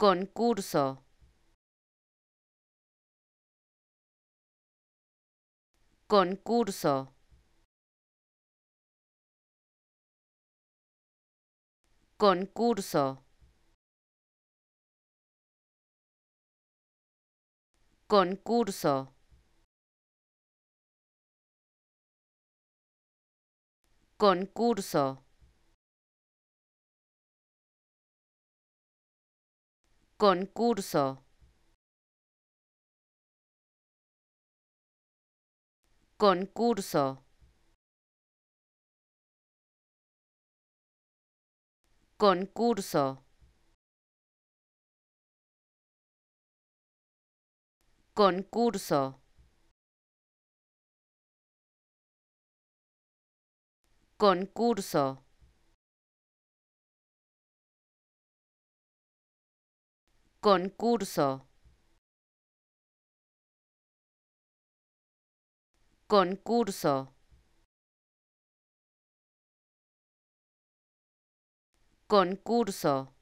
concurso concurso concurso concurso concurso concurso concurso concurso concurso concurso Concurso. Concurso. Concurso.